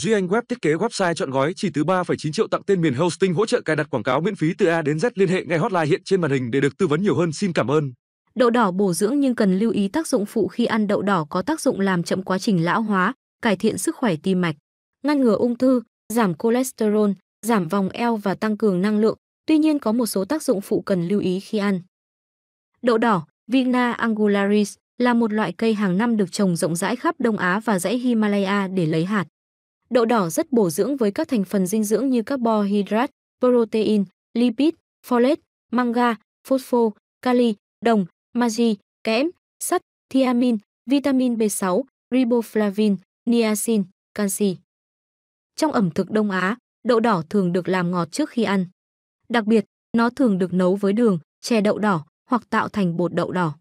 Duy Anh Web thiết kế website chọn gói chỉ từ 3,9 triệu tặng tên miền hosting hỗ trợ cài đặt quảng cáo miễn phí từ A đến Z liên hệ ngay hotline hiện trên màn hình để được tư vấn nhiều hơn. Xin cảm ơn. Đậu đỏ bổ dưỡng nhưng cần lưu ý tác dụng phụ khi ăn đậu đỏ có tác dụng làm chậm quá trình lão hóa, cải thiện sức khỏe tim mạch, ngăn ngừa ung thư, giảm cholesterol, giảm vòng eo và tăng cường năng lượng. Tuy nhiên có một số tác dụng phụ cần lưu ý khi ăn. Đậu đỏ, Vina angularis, là một loại cây hàng năm được trồng rộng rãi khắp Đông Á và dãy Himalaya để lấy hạt. Đậu đỏ rất bổ dưỡng với các thành phần dinh dưỡng như carbohydrate, protein, lipid, folate, manga, phospho, kali, đồng, magie, kẽm, sắt, thiamin, vitamin B6, riboflavin, niacin, canxi. Trong ẩm thực Đông Á, đậu đỏ thường được làm ngọt trước khi ăn. Đặc biệt, nó thường được nấu với đường, chè đậu đỏ hoặc tạo thành bột đậu đỏ.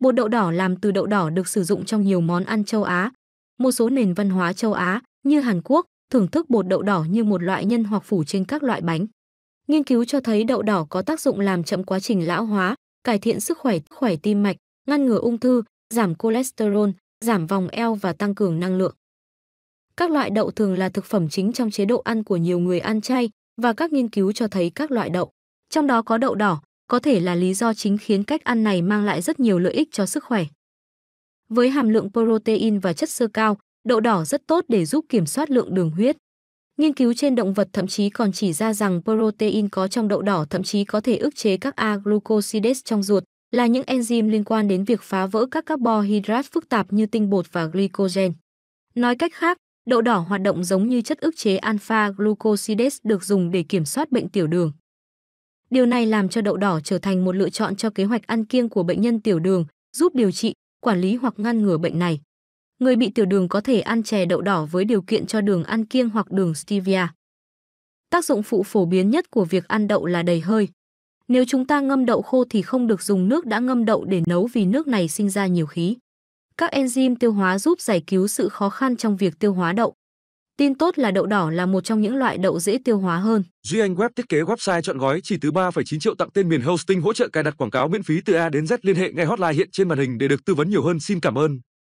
Bột đậu đỏ làm từ đậu đỏ được sử dụng trong nhiều món ăn châu Á. Một số nền văn hóa châu Á, như Hàn Quốc, thưởng thức bột đậu đỏ như một loại nhân hoặc phủ trên các loại bánh. Nghiên cứu cho thấy đậu đỏ có tác dụng làm chậm quá trình lão hóa, cải thiện sức khỏe, khỏe tim mạch, ngăn ngừa ung thư, giảm cholesterol, giảm vòng eo và tăng cường năng lượng. Các loại đậu thường là thực phẩm chính trong chế độ ăn của nhiều người ăn chay và các nghiên cứu cho thấy các loại đậu, trong đó có đậu đỏ, có thể là lý do chính khiến cách ăn này mang lại rất nhiều lợi ích cho sức khỏe. Với hàm lượng protein và chất xơ cao, Đậu đỏ rất tốt để giúp kiểm soát lượng đường huyết. Nghiên cứu trên động vật thậm chí còn chỉ ra rằng protein có trong đậu đỏ thậm chí có thể ức chế các aglucosidase trong ruột, là những enzyme liên quan đến việc phá vỡ các carbohydrate phức tạp như tinh bột và glycogen. Nói cách khác, đậu đỏ hoạt động giống như chất ức chế alpha glucosidase được dùng để kiểm soát bệnh tiểu đường. Điều này làm cho đậu đỏ trở thành một lựa chọn cho kế hoạch ăn kiêng của bệnh nhân tiểu đường, giúp điều trị, quản lý hoặc ngăn ngừa bệnh này. Người bị tiểu đường có thể ăn chè đậu đỏ với điều kiện cho đường ăn kiêng hoặc đường stevia. Tác dụng phụ phổ biến nhất của việc ăn đậu là đầy hơi. Nếu chúng ta ngâm đậu khô thì không được dùng nước đã ngâm đậu để nấu vì nước này sinh ra nhiều khí. Các enzyme tiêu hóa giúp giải cứu sự khó khăn trong việc tiêu hóa đậu. Tin tốt là đậu đỏ là một trong những loại đậu dễ tiêu hóa hơn. Duy Anh Web thiết kế website chọn gói chỉ từ 3,9 triệu tặng tên miền hosting hỗ trợ cài đặt quảng cáo miễn phí từ A đến Z liên hệ ngay hotline hiện trên màn hình để được tư vấn nhiều hơn. Xin cảm ơn.